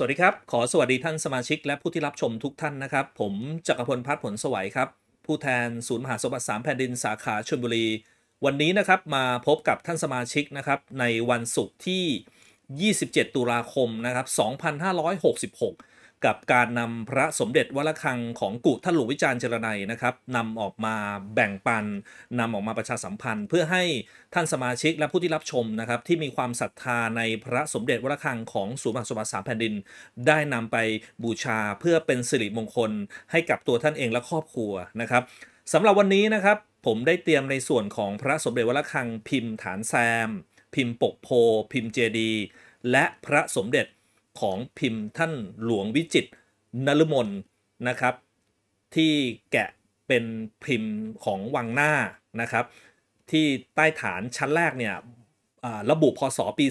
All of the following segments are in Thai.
สวัสดีครับ ขอสวัสดีท่านสมาชิกและผู้ที่รับชมทุกท่านนะครับ ผมจักรพลพัฒผลสวัยครับ ผู้แทนศูนย์มหาสมบัติสามแผ่นดินสาขาชลบุรี วันนี้นะครับ มาพบกับท่านสมาชิกนะครับในวันศุกร์ที่ 27 ตุลาคมนะครับ2566กับการนำพระสมเด็จวัลคังของกุท่านหลวงวิจารณ์เจรันนะครับนำออกมาแบ่งปันนำออกมาประชาสัมพันธ์ เพื่อให้ท่านสมาชิกและผู้ที่รับชมนะครับที่มีความศรัทธาในพระสมเด็จวัลคังของสุมาสมาตสามแผ่นดินได้นำไปบูชาเพื่อเป็นสิริมงคลให้กับตัวท่านเองและครอบครัวนะครับสำหรับวันนี้นะครับผมได้เตรียมในส่วนของพระสมเด็จวัลคังพิมพ์ฐานแซม พิมพ์ปกโพ พิมพ์เจดี และพระสมเด็จของพิมพ์ท่านหลวงวิจิตนลมนนะครับ ที่แกะเป็นพิมพ์ของวังหน้านะครับที่ใต้ฐานชั้นแรกเนี่ยระบุพศปี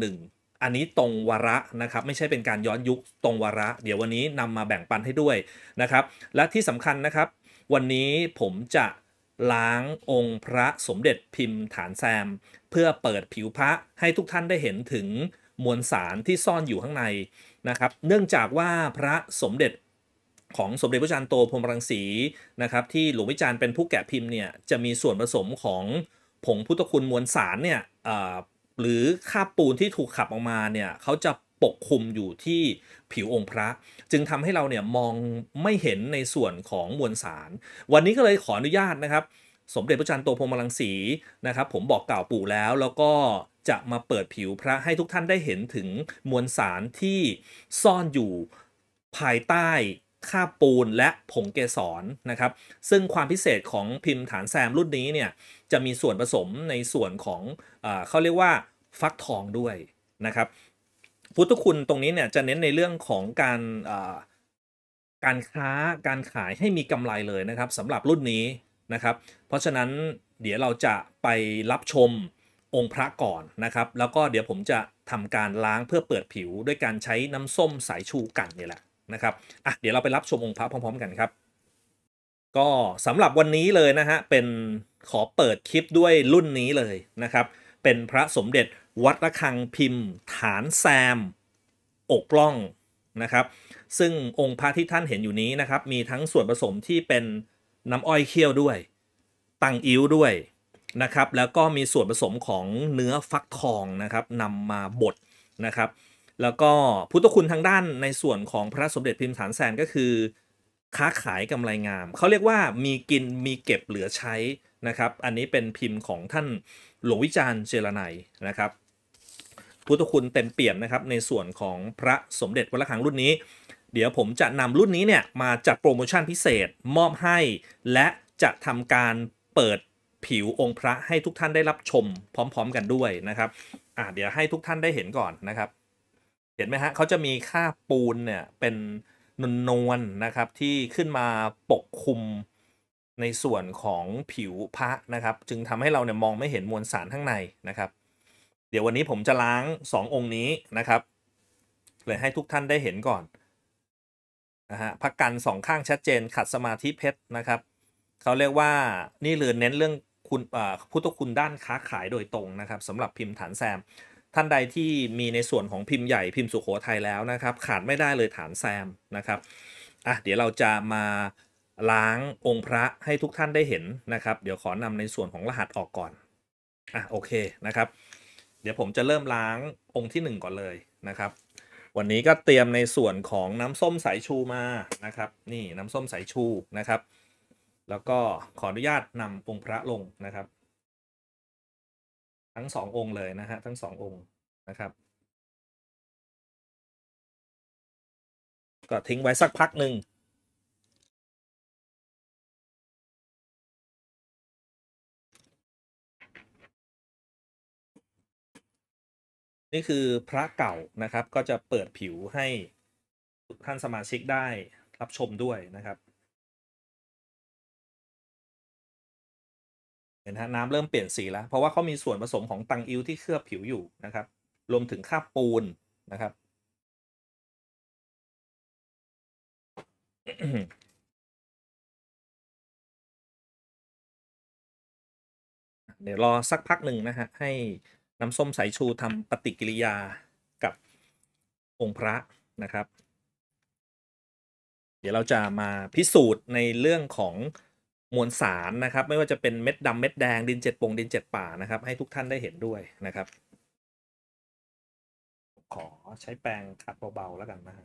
2411 อันนี้ตรงวาระนะครับ ไม่ใช่เป็นการย้อนยุคตรงวาระ เดี๋ยววันนี้นำมาแบ่งปันให้ด้วยนะครับ และที่สำคัญนะครับ วันนี้ผมจะล้างองค์พระสมเด็จพิมพ์ฐานแซม เพื่อเปิดผิวพระ ให้ทุกท่านได้เห็นถึงมวลสารที่ซ่อนอยู่ข้างในนะครับ เนื่องจากว่าพระสมเด็จของสมเด็จพระจันโตพรมรังสีนะครับ ที่หลวงวิจารณ์เป็นผู้แกะพิมพ์เนี่ยจะมีส่วนผสมของ ผงพุทธคุณ มวลสารเนี่ยหรือคาบปูนที่ถูกขับออกมาเนี่ยเขาจะปกคลุมอยู่ที่ผิวองค์พระ จึงทำให้เราเนี่ยมองไม่เห็นในส่วนของมวลสาร วันนี้ก็เลยขออนุญาตนะครับ สมเด็จพระจันโตพรมรังสีนะครับ ผมบอกกล่าวปู่แล้วแล้วก็จะมาเปิดผิวพระให้ทุกท่านได้เห็นถึงมวลสารที่ซ่อนอยู่ภายใต้ ค่าปูนและผงเกสรนะครับ ซึ่งความพิเศษของพิมพ์ฐานแซมรุ่นนี้เนี่ยจะมีส่วนผสมในส่วนของอเขาเรียกว่าฟักทองด้วยนะครับ พุทธคุณตรงนี้เนี่ยจะเน้นในเรื่องของการการค้าการขายให้มีกำไรเลยนะครับสำหรับรุ่นนี้นะครับ เพราะฉะนั้นเดี๋ยวเราจะไปรับชมองค์พระก่อนนะครับแล้วก็เดี๋ยวผมจะทำการล้างเพื่อเปิดผิวด้วยการใช้น้ำส้มสายชูกันนี่แหละนะครับอ่ะ เดี๋ยวเราไปรับชมองค์พระพร้อมๆกันครับ ก็สำหรับวันนี้เลยนะฮะเป็นขอเปิดคลิปด้วยรุ่นนี้เลยนะครับ เป็นพระสมเด็จวัดระฆังพิมพ์ ฐานแซม อกล่องนะครับ ซึ่งองค์พระที่ท่านเห็นอยู่นี้นะครับ มีทั้งส่วนผสมที่เป็นน้ำอ้อยเคี่ยวด้วยตังอิ้วด้วยนะครับแล้วก็มีส่วนผสมของเนื้อฟักทองนะครับนำมาบดนะครับ แล้วก็พุทธคุณทางด้านในส่วนของพระสมเด็จพิมพ์สารแซนก็คือค้าขายกำไรงาม เขาเรียกว่ามีกินมีเก็บเหลือใช้นะครับอันนี้เป็นพิมพ์ของท่านหลวงวิจารณ์เจรไนนะครับ พุทธคุณเต็มเปี่ยมนะครับในส่วนของพระสมเด็จ วัลคังรุ่นนี้ เดี๋ยวผมจะนำรุ่นนี้เนี่ยมาจัดโปรโมชั่นพิเศษมอบให้ และจะทำการเปิดผิวองค์พระให้ทุกท่านได้รับชม พร้อมๆกันด้วยนะครับอ่าเดี๋ยวให้ทุกท่านได้เห็นก่อนนะครับ เห็นไหมฮะเขาจะมีค่าปูนเนี่ยเป็นนนวลนนะครับที่ขึ้นมาปกคลุมในส่วนของผิวพระนะครับจึงทำให้เราเนี่ยมองไม่เห็นมวลสารข้างในนะครับ เดี๋ยววันนี้ผมจะล้าง 2 องค์นี้นะครับเลยให้ทุกท่านได้เห็นก่อนนะฮะพักกันสองข้างชัดเจนขัดสมาธิเพชรนะครับเขาเรียกว่านี่เลือเน้นเรื่องคุณพุทธคุณด้านค้าขายโดยตรงนะครับสำหรับพิมพ์ฐานแซม ท่านใดที่มีในส่วนของพิมพ์ใหญ่พิมพ์สุโขทัยแล้วนะครับ ขาดไม่ได้เลยฐานแซมนะครับอ่ะเดี๋ยวเราจะมาล้างองค์พระให้ทุกท่านได้เห็นนะครับ เดี๋ยวขอนำในส่วนของรหัสออกก่อนอ่ะโอเคนะครับ เดี๋ยวผมจะเริ่มล้างองค์ที่ 1 ก่อนเลยนะครับ วันนี้ก็เตรียมในส่วนของน้ำส้มสายชูมานะครับนี่น้ำส้มสายชูนะครับแล้วก็ขออนุญาตนำองค์พระลงนะครับ ทั้งสององค์เลยนะฮะทั้งสององค์นะครับ ก็ทิ้งไว้สักพักหนึ่งนี่คือพระเก่านะครับก็จะเปิดผิวให้ท่านสมาชิกได้รับชมด้วยนะครับเห็นฮะน้ำเริ่มเปลี่ยนสีแล้ว เพราะว่าเขามีส่วนผสมของตังอิวที่เคลือบผิวอยู่นะครับ รวมถึงคาบปูนนะครับ เดี๋ยวรอสักพักหนึ่งนะฮะให้น้ำส้มสายชูทำปฏิกิริยากับองค์พระนะครับ เดี๋ยวเราจะมาพิสูจน์ในเรื่องของมวลสารนะครับไม่ว่าจะเป็นเม็ดดำเม็ดแดงดินเจ็ดปงดินเจ็ดป่านะครับให้ทุกท่านได้เห็นด้วยนะครับ ขอใช้แปรงขัดเบาๆแล้วกันนะ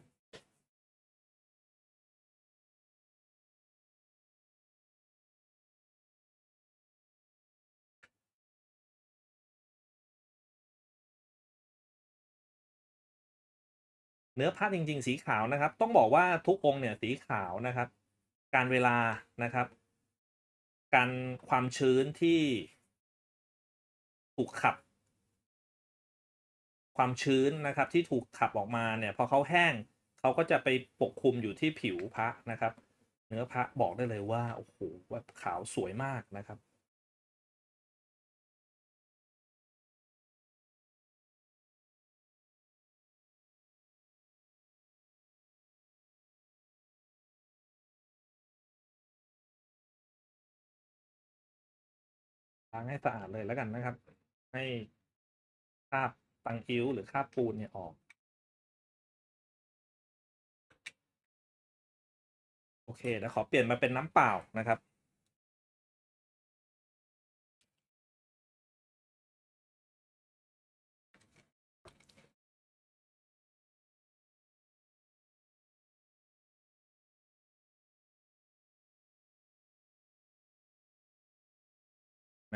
เนื้อผ้าจริงๆ สีขาวนะครับ ต้องบอกว่าทุกองค์เนี่ยสีขาวนะครับ การเวลานะครับกันความชื้นที่ถูกขับ ความชื้นนะครับที่ถูกขับออกมาเนี่ย พอเขาแห้งเขาก็จะไปปกคลุมอยู่ที่ผิวพระนะครับ เนื้อพระบอกได้เลยว่าโอ้โหแบบขาวสวยมากนะครับางให้สะอาดเลยแล้วกันนะครับ ให้คราบตังคิ้วหรือคราบปูนเนี่ย ออก โอเค แล้วขอเปลี่ยนมาเป็นน้ำเปล่านะครับ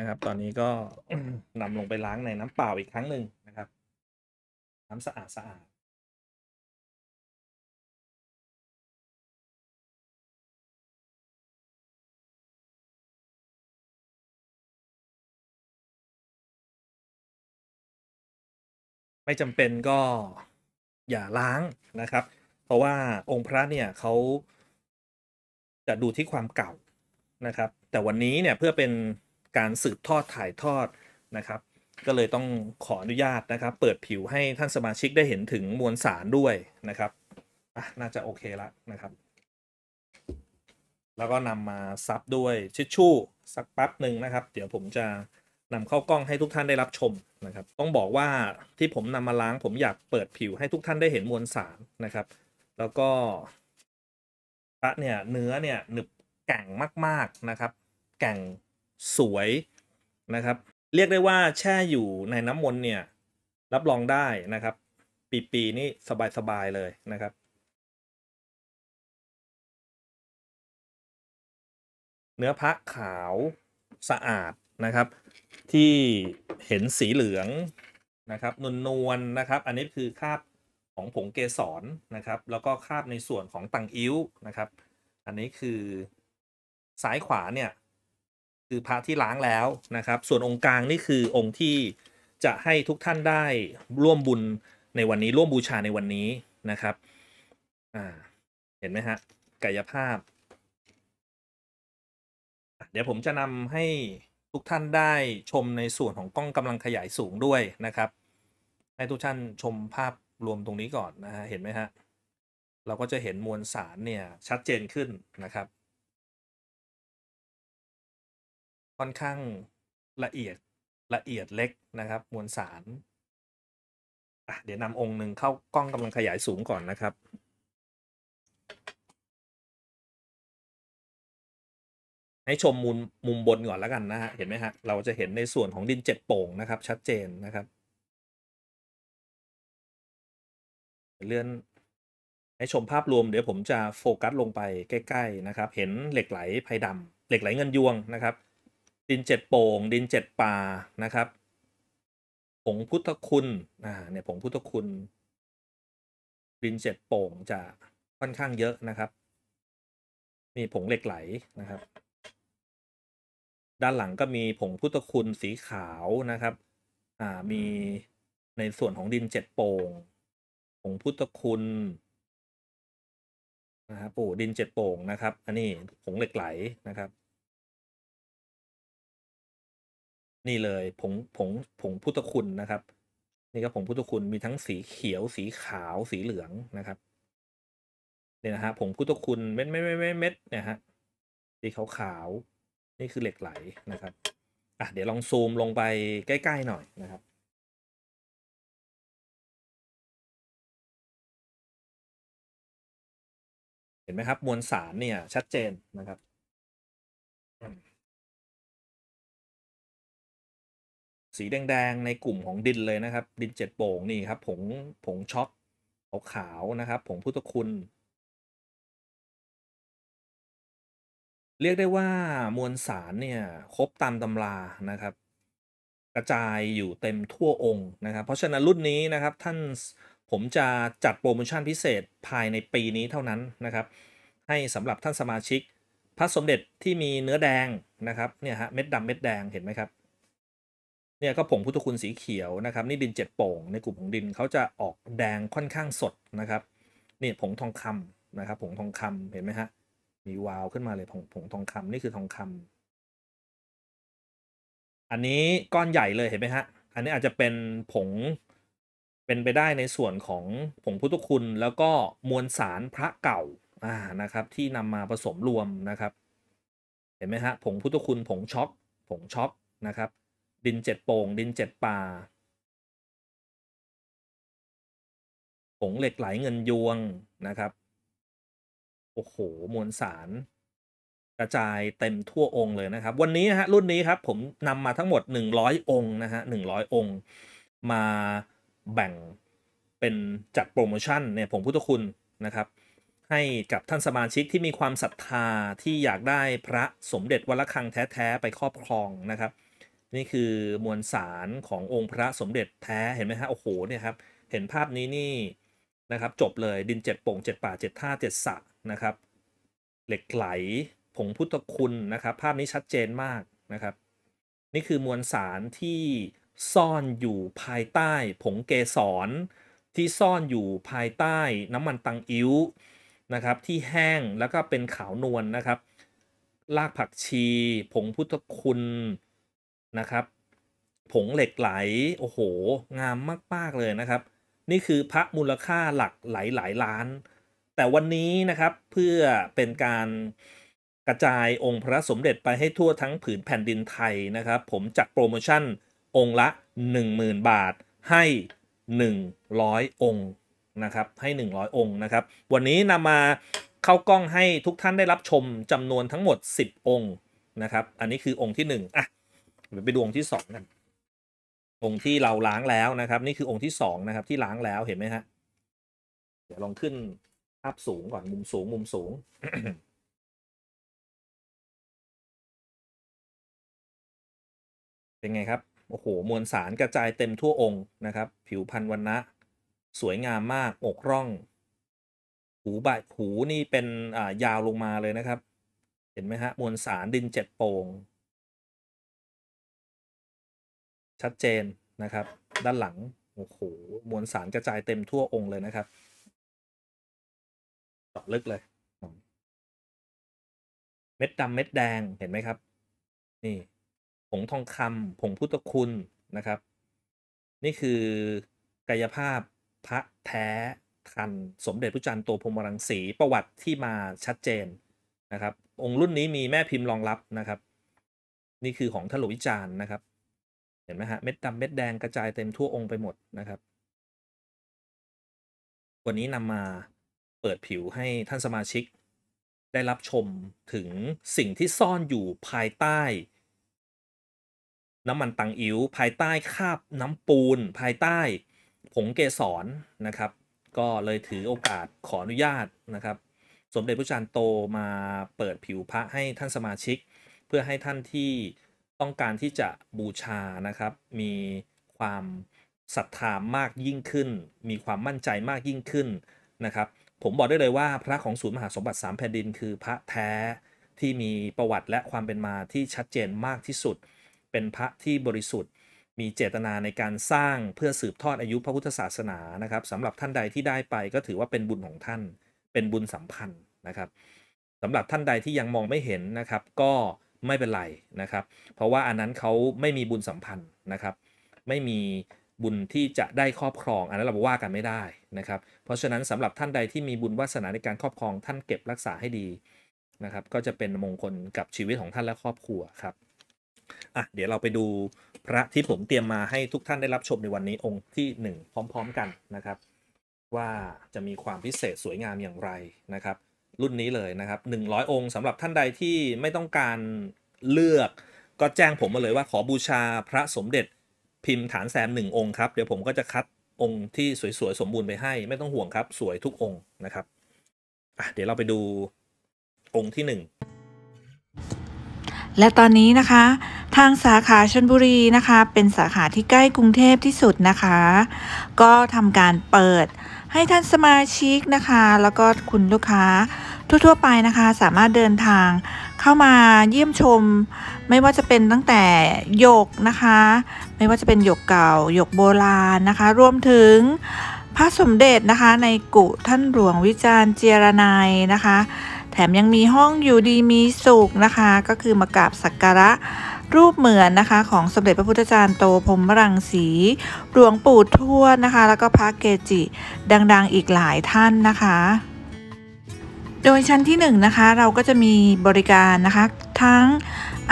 นะครับตอนนี้ก็นำลงไปล้างในน้ำเปล่าอีกครั้งหนึ่งนะครับ น้ำสะอาดสะอาด ไม่จำเป็นก็อย่าล้างนะครับ เพราะว่าองค์พระเนี่ยเขา จะดูที่ความเก่านะครับ แต่วันนี้เนี่ยเพื่อเป็นการสืบทอดถ่ายทอดนะครับ ก็เลยต้องขออนุญาตนะครับ เปิดผิวให้ท่านสมาชิกได้เห็นถึงมวลสารด้วยนะครับน่าจะโอเคละนะครับ แล้วก็นำมาซับด้วยชิชชู่สักแป๊บหนึ่งนะครับ เดี๋ยวผมจะนำเข้ากล้องให้ทุกท่านได้รับชมนะครับ ต้องบอกว่าที่ผมนำมาล้าง ผมอยากเปิดผิวให้ทุกท่านได้เห็นมวลสารนะครับ แล้วก็พระเนี่ยเนื้อเนี่ยหนึบแก่งมากๆนะครับแก่งสวยนะครับ เรียกได้ว่าแช่อยู่ในน้ำมนต์เนี่ยรับรองได้นะครับปีปีนี่สบายสบายเลยนะครับ เนื้อพระขาวสะอาดนะครับ ที่เห็นสีเหลืองนะครับนวลนนนะครับ อันนี้คือคาบของผงเกสรนะครับ แล้วก็คาบในส่วนของ ตังอิ้วนะครับ อันนี้คือซ้ายขวาเนี่ยคือพระที่ล้างแล้วนะครับ ส่วนองค์กลางนี่คือองค์ที่จะให้ทุกท่านได้ร่วมบุญในวันนี้ ร่วมบูชาในวันนี้นะครับอ่าเห็นไหมฮะกายภาพ เดี๋ยวผมจะนำให้ทุกท่านได้ชมในส่วนของกล้องกำลังขยายสูงด้วยนะครับ ให้ทุกท่านชมภาพรวมตรงนี้ก่อนนะฮะเห็นไหมฮะเราก็จะเห็นมวลสารเนี่ยชัดเจนขึ้นนะครับค่อนข้างละเอียด ละเอียดเล็กนะครับ มวลสาร เดี๋ยวนำองค์หนึ่งเข้ากล้องกำลังขยายสูงก่อนนะครับ ให้ชมมุมมุมบนก่อนแล้วกันนะฮะ เห็นไหมฮะ เราจะเห็นในส่วนของดินเจ็ดโป่งนะครับ ชัดเจนนะครับ เลื่อนให้ชมภาพรวม เดี๋ยวผมจะโฟกัสลงไปใกล้ๆนะครับ เห็นเหล็กไหลไพดำเหล็กไหลเงินยวงนะครับดินเจ็ดโป่งดินเจ็ดป่านะครับผงพุทธคุณอ่าเนี่ยผงพุทธคุณ ดินเจ็ดโป่งจะค่อนข้างเยอะนะครับ มีผงเหล็กไหลนะครับ ด้านหลังก็มีผงพุทธคุณสีขาวนะครับอ่ามีในส่วนของดินเจ็ดโป่งผงพุทธคุณนะครับปู่ดินเจ็ดโป่งนะครับ อันนี้ผงเหล็กไหลนะครับนี่เลยผงผงผงพุทธคุณนะครับ นี่ก็ผงพุทธคุณมีทั้งสีเขียวสีขาวสีเหลืองนะครับเนี่ยนะฮะผงพุทธคุณ เม็ดเม็ดเม็ดเม็ดเนี่ยฮะสีขาวขาวนี่คือเหล็กไหลนะครับอ่ะเดี๋ยวลองซูมลงไปใกล้ๆหน่อยนะครับเห็นไหมครับ มวลสารเนี่ย ชัดเจนนะครับสีแดงๆ ในกลุ่มของดินเลยนะครับดินเจ็ดโป่งนี่ครับผงผงช็อกขาวๆนะครับผงพุทธคุณ เรียกได้ว่ามวลสารเนี่ยครบตามตำรานะครับ กระจายอยู่เต็มทั่วองค์นะครับเพราะฉะนั้นรุ่นนี้นะครับท่านผมจะจัดโปรโมชั่นพิเศษภายในปีนี้เท่านั้นนะครับ ให้สำหรับท่านสมาชิกพระสมเด็จที่มีเนื้อแดงนะครับเนี่ยฮะเม็ดดำเม็ดแดงเห็นไหมครับเนี่ยก็ผงพุทธคุณสีเขียวนะครับ นี่ดินเจ็ดโป่งในกลุ่มของดินเขาจะออกแดงค่อนข้างสดนะครับนี่ผงทองคำนะครับผงทองคำเห็นไหมฮะ มีวาวขึ้นมาเลยผงผงทองคำนี่คือทองคำ อันนี้ก้อนใหญ่เลยเห็นไหมฮะอันนี้อาจจะเป็นผง เป็นไปได้ในส่วนของผงพุทธคุณแล้วก็มวลสารพระเก่าอ่านะครับ ที่นำมาผสมรวมนะครับ เห็นไหมฮะ ผงพุทธคุณผงช็อกผงช็อกนะครับดินเจ็ดโป่งดินเจ็ดป่าผงเหล็กไหลเงินยวงนะครับโอ้โหมวลสารกระจายเต็มทั่วองค์เลยนะครับ วันนี้ฮะรุ่นนี้ครับผมนำมาทั้งหมด 100 องค์นะฮะ100 องค์ มาแบ่งเป็นจัดโปรโมชั่นเนี่ยผงพุทธคุณนะครับ ให้กับท่านสมาชิกที่มีความศรัทธาที่อยากได้พระสมเด็จวัลคังแท้ ๆ ไปครอบครองนะครับนี่คือมวลสารขององค์พระสมเด็จแท้เห็นไหมฮะโอ้โหเนี่ยครับ เห็นภาพนี้นี่นะครับ จบเลยดินเจ็ดป่งเจ็ดป่าเจ็ดท่าเจ็ดสะนะครับ เหล็กไหลผงพุทธคุณนะครับ ภาพนี้ชัดเจนมากนะครับ นี่คือมวลสารที่ซ่อนอยู่ภายใต้ ผงเกสร ที่ซ่อนอยู่ภายใต้ น้ำมันตังอิ้วนะครับ ที่แห้งแล้วก็เป็นขาวนวลนนะครับรากผักชี ผงพุทธคุณนะครับผงเหล็กไหลโอ้โหงามมากมากเลย นะครับ นี่คือพระมูลค่าหลักหลายหลายล้าน แต่วันนี้นะครับเพื่อเป็นการกระจายองค์พระสมเด็จไปให้ทั่วทั้งผืนแผ่นดินไทยนะครับผมจัดโปรโมชั่นองค์ละ 10,000 บาทให้ 100 องค์นะครับให้ 100 องค์นะครับวันนี้นำมาเข้ากล้องให้ทุกท่านได้รับชมจำนวนทั้งหมด 10 องค์นะครับอันนี้คือองค์ที่1อ่ะหรือไปดวงที่สองกันองค์ที่เราล้างแล้วนะครับ นี่คือองค์ที่สองนะครับ ที่ล้างแล้วเห็นไหมฮะ เดี๋ยวลองขึ้นภาพสูงก่อนมุมสูง มุมสูง เป็นไงครับ โอ้โหมวลสารกระจายเต็มทั่วองค์นะครับ ผิวพรรณวันนะสวยงามมาก อกร่อง หูบาหูนี่เป็นอ่ายาวลงมาเลยนะครับ เห็นไหมฮะมวลสารดินเจ็ดโป่งชัดเจนนะครับ ด้านหลัง โอ้โหมวลสารกระจายเต็มทั่วองค์เลยนะครับต่อลึกเลยเม็ดดำเม็ดแดงเห็นไหมครับ นี่ผงทองคำผงพุทธคุณนะครับ นี่คือกายภาพพระแท้ทันสมเด็จพระจันทร์โตพรมรังสีประวัติที่มาชัดเจนนะครับ องค์รุ่นนี้มีแม่พิมพ์รองรับนะครับ นี่คือของทลุวิจารณ์นะครับห็นไหมฮะเม็ดดำเม็ดแดงกระจายเต็มทั่วองค์ ไป หมดนะครับ วันนี้นำมาเปิดผิวให้ท่านสมาชิก ได้รับชมถึงสิ่งที่ซ่อนอยู่ภายใต้ น้ำมัน ตัง อิ๋วภายใต้คาบ น้ำปูน ภายใต้ ผง เกสรนนะครับ ก็เลยถือโอกาสขออนุญาตนะครับ สมเด็จพระจันโตมาเปิดผิวพระให้ท่านสมาชิกเพื่อให้ท่านที่ต้องการที่จะบูชานะครับ มีความศรัทธามากยิ่งขึ้น มีความมั่นใจมากยิ่งขึ้นนะครับ ผมบอกได้เลยว่า พระของศูนย์มหาสมบัติ3แผ่นดิน คือพระแท้ที่มีประวัติและความเป็นมาที่ชัดเจนมากที่สุด เป็นพระที่บริสุทธิ์ มีเจตนาในการสร้างเพื่อสืบทอดอายุพระพุทธศาสนานะครับสำหรับท่านใดที่ได้ไปก็ถือว่าเป็นบุญของท่านเป็นบุญสัมพันธ์นะครับสำหรับท่านใดที่ยังมองไม่เห็นนะครับก็ไม่เป็นไรนะครับ เพราะว่าอันนั้นเขาไม่มีบุญสัมพันธ์นะครับ ไม่มีบุญที่จะได้ครอบครอง อันนั้นเราว่ากันไม่ได้นะครับ เพราะฉะนั้นสำหรับท่านใดที่มีบุญวาสนาในการครอบครองท่านเก็บรักษาให้ดีนะครับ ก็จะเป็นมงคลกับชีวิตของท่านและครอบครัวครับอ่ะเดี๋ยวเราไปดูพระที่ผมเตรียมมาให้ทุกท่านได้รับชมในวันนี้องค์ที่ 1 พร้อม ๆกันนะครับ ว่าจะมีความพิเศษสวยงามอย่างไรนะครับรุ่นนี้เลยนะครับ 100 องค์สำหรับท่านใดที่ไม่ต้องการเลือก ก็แจ้งผมมาเลยว่าขอบูชาพระสมเด็จ พิมพ์ฐานแซม1 องค์ครับ เดี๋ยวผมก็จะคัดองค์ที่สวยๆสมบูรณ์ไปให้ ไม่ต้องห่วงครับ สวยทุกองค์นะครับเดี๋ยวเราไปดูองค์ที่1และตอนนี้นะคะ ทางสาขาชนบุรีนะคะเป็นสาขาที่ใกล้กรุงเทพที่สุดนะคะ ก็ทำการเปิดให้ท่านสมาชิกนะคะ แล้วก็คุณลูกค้าทั่วๆไปนะคะสามารถเดินทางเข้ามาเยี่ยมชม ไม่ว่าจะเป็นตั้งแต่หยกนะคะ ไม่ว่าจะเป็นหยกเก่าหยกโบราณนะคะรวมถึงพระสมเด็จนะคะ ในกุ ท่านหลวงวิจารณ์เจรนายนะคะ แถมยังมีห้องอยู่ดีมีสุขนะคะ ก็คือมากราบสักการะรูปเหมือนนะคะของสมเด็จพระพุทธจารย์โตพรมรังสีหลวงปู่ทวดนะคะ แล้วก็พระเกจิดังๆอีกหลายท่านนะคะ โดยชั้นที่1นนะคะเราก็จะมีบริการนะคะทั้ง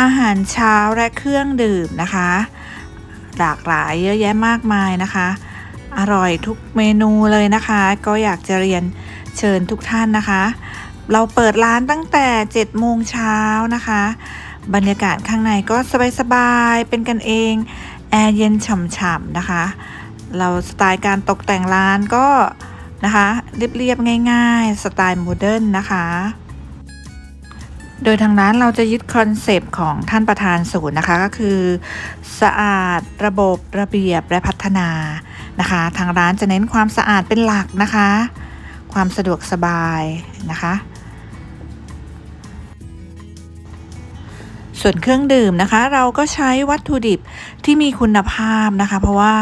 อาหารเช้า และเครื่องดื่มนะคะหลากหลายเยอะแยะมากมายนะคะ อร่อยทุกเมนูเลยนะคะ ก็อยากจะเรียนเชิญทุกท่านนะคะ เราเปิดร้านตั้งแต่7โมงเช้านะคะบรรยากาศข้างในก็สบายๆ เป็นกันเอง แอร์เย็นฉ่ำๆนะคะ เราสไตล์การตกแต่งร้านก็นะคะเรียบๆง่าย ๆ สไตล์โมเดิร์นนะคะ โดยทางร้านเราจะยึดคอนเซปต์ของท่านประธานศูนย์นะคะก็คือ สะอาดระบบระเบียบและพัฒนา นะคะ ทางร้านจะเน้นความสะอาดเป็นหลักนะคะ ความสะดวกสบายนะคะส่วนเครื่องดื่มนะคะ เราก็ใช้วัตถุดิบที่มีคุณภาพนะคะ เพราะว่า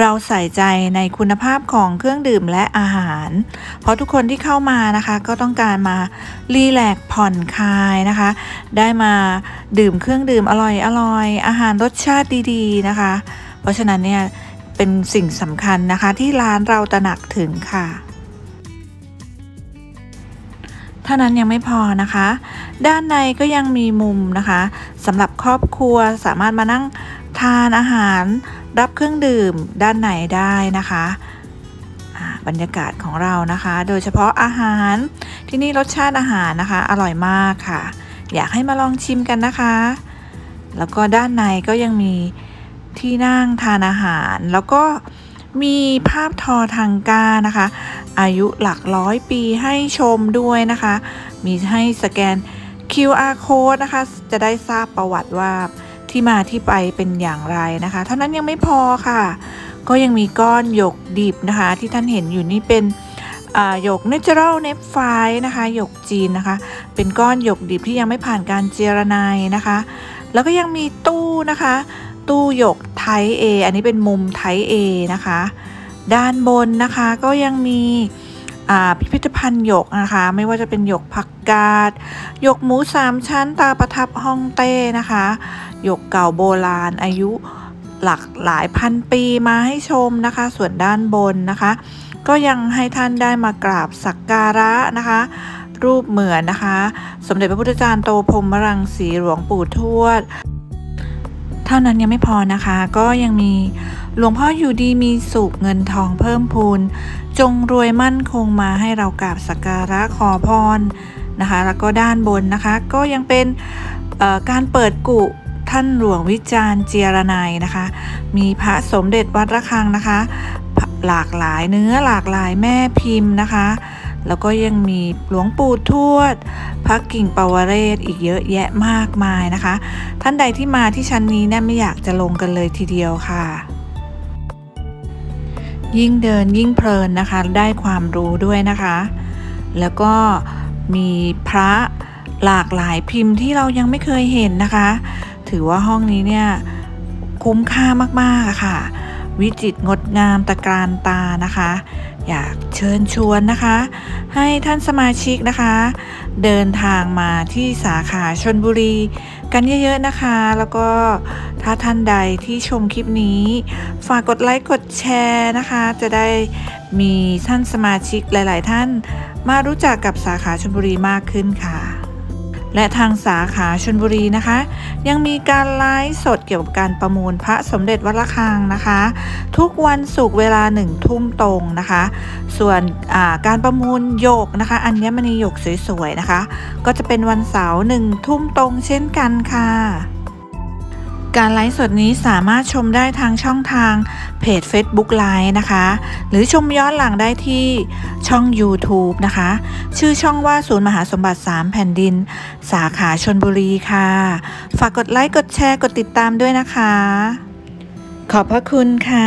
เราใส่ใจในคุณภาพของเครื่องดื่มและอาหาร เพราะทุกคนที่เข้ามานะคะ ก็ต้องการมารีแลกผ่อนคลายนะคะ ได้มาดื่มเครื่องดื่มอร่อยอร่อยอาหารรสชาติดีๆ นะคะ เพราะฉะนั้นเนี่ยเป็นสิ่งสำคัญนะคะ ที่ร้านเราตระหนักถึงค่ะท่านั้นยังไม่พอนะคะ ด้านในก็ยังมีมุมนะคะสำหรับครอบครัวสามารถมานั่งทานอาหาร รับเครื่องดื่มด้านในได้นะคะบรรยากาศของเรานะคะ โดยเฉพาะอาหารที่นี่รสชาติอาหารนะคะ อร่อยมากค่ะ อยากให้มาลองชิมกันนะคะ แล้วก็ด้านในก็ยังมีที่นั่งทานอาหาร แล้วก็มีภาพทอทางกานะคะ อายุหลักร้อยปีให้ชมด้วยนะคะ มีให้สแกน QR code นะคะจะได้ทราบประวัติว่าที่มาที่ไปเป็นอย่างไรนะคะ เท่านั้นยังไม่พอค่ะ ก็ยังมีก้อนหยกดิบนะคะ ที่ท่านเห็นอยู่นี่เป็นหยกเนเจอรัลเนฟไฟนะคะหยกจีนนะคะ เป็นก้อนหยกดิบที่ยังไม่ผ่านการเจรไนนะคะ แล้วก็ยังมีตู้นะคะตู้หยกไทเอ อันนี้เป็นมุมไทเอนะคะ ด้านบนนะคะก็ยังมีพิพิธภัณฑ์หยกนะคะไม่ว่าจะเป็นหยกผักกาดหยกหมูสามชั้นตาประทับฮ่องเต้นะคะหยกเก่าโบราณอายุหลักหลายพันปีมาให้ชมนะคะ ส่วนด้านบนนะคะก็ยังให้ท่านได้มากราบสักการะนะคะ รูปเหมือนนะคะ สมเด็จพระพุทธจารย์โตพรมรังสีหลวงปู่ทวดเท่านั้นยังไม่พอนะคะก็ยังมีหลวงพ่ออยู่ดีมีสุขเงินทองเพิ่มพูน จงรวยมั่นคงมาให้เรากราบสักการะขอพรนะคะ แล้วก็ด้านบนนะคะก็ยังเป็นการเปิดกุท่านหลวงวิจารณ์เจียรนายนะคะ มีพระสมเด็จวัดระฆังนะคะ หลากหลายเนื้อหลากหลายแม่พิมพ์นะคะแล้วก็ยังมีหลวงปู่ทวด พระกิ่งปาวเรศอีกเยอะแยะมากมายนะคะ ท่านใดที่มาที่ชั้นนี้เนี่ยไม่อยากจะลงกันเลยทีเดียวค่ะ ยิ่งเดินยิ่งเพลินนะคะ ได้ความรู้ด้วยนะคะ แล้วก็มีพระหลากหลายพิมพ์ที่เรายังไม่เคยเห็นนะคะ ถือว่าห้องนี้เนี่ยคุ้มค่ามาก ๆ ค่ะ วิจิตรงดงามตะการตา นะคะอยากเชิญชวนนะคะ ให้ท่านสมาชิกนะคะ เดินทางมาที่สาขาชนบุรีกันเยอะๆนะคะ แล้วก็ถ้าท่านใดที่ชมคลิปนี้ ฝากกดไลค์ กดแชร์นะคะ จะได้มีท่านสมาชิกหลายๆท่านมารู้จักกับสาขาชนบุรีมากขึ้นค่ะและทางสาขาชนบุรีนะคะ ยังมีการไลฟ์สดเกี่ยวกับการประมูลพระสมเด็จวัดระฆังนะคะ ทุกวันศุกร์เวลาหนึ่งทุ่มตรงนะคะ ส่วนการประมูลโยกนะคะอันนี้มันมีโยกสวยๆนะคะ ก็จะเป็นวันเสาร์หนึ่งทุ่มตรงเช่นกันค่ะการไลฟ์สดนี้สามารถชมได้ทางช่องทาง เพจ Facebook Live นะคะ หรือชมย้อนหลังได้ที่ช่อง YouTube นะคะ ชื่อช่องว่าศูนย์มหาสมบัติ 3 แผ่นดินสาขาชนบุรีค่ะ ฝากกดไลค์ กดแชร์ กดติดตามด้วยนะคะ ขอบพระคุณค่ะ